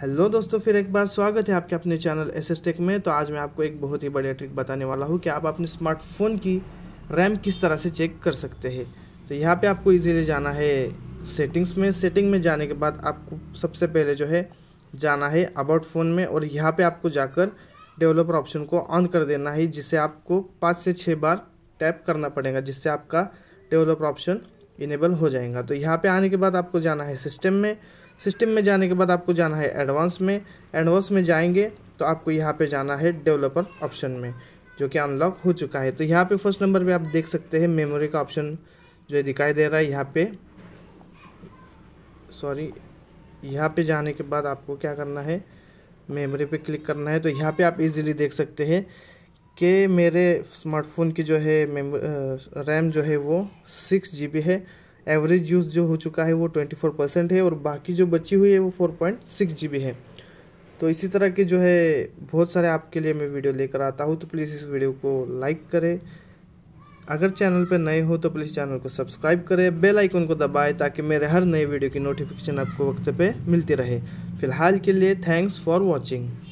hello दोस्तों फिर एक बार स्वागत है आपके अपने चैनल एस एस टेक में तो आज मैं आपको एक बहुत ही बढ़िया ट्रिक बताने वाला हूँ कि आप अपने स्मार्टफोन की रैम किस तरह से चेक कर सकते हैं तो यहाँ पे आपको इजीली जाना है सेटिंग्स में सेटिंग में जाने के बाद आपको सबसे पहले जो है जाना है अबाउट फ़ोन में और यहाँ पर आपको जाकर डेवलपर ऑप्शन को ऑन कर देना है जिससे आपको पाँच से छः बार टैप करना पड़ेगा जिससे आपका डेवलपर ऑप्शन इनेबल हो जाएगा तो यहाँ पर आने के बाद आपको जाना है सिस्टम में सिस्टम में जाने के बाद आपको जाना है एडवांस में एडवांस में जाएंगे तो आपको यहाँ पे जाना है डेवलपर ऑप्शन में जो कि अनलॉक हो चुका है तो यहाँ पे फर्स्ट नंबर पे आप देख सकते हैं मेमोरी का ऑप्शन जो दिखाई दे रहा है यहाँ पे सॉरी यहाँ पे जाने के बाद आपको क्या करना है मेमोरी पे क्लिक करना है तो यहाँ पे आप इजीली देख सकते हैं कि मेरे स्मार्टफोन की जो है रैम जो है वो सिक्स जी है एवरेज यूज़ जो हो चुका है वो ट्वेंटी फोर परसेंट है और बाकी जो बची हुई है वो फोर पॉइंट सिक्स जी बी है तो इसी तरह के जो है बहुत सारे आपके लिए मैं वीडियो लेकर आता हूँ तो प्लीज़ इस वीडियो को लाइक करें अगर चैनल पर नए हो तो प्लीज़ चैनल को सब्सक्राइब करें बेल आइकन को दबाएं ताकि मेरे हर नए वीडियो की नोटिफिकेशन आपको वक्त पे मिलती रहे फिलहाल के लिए थैंक्स फॉर वॉचिंग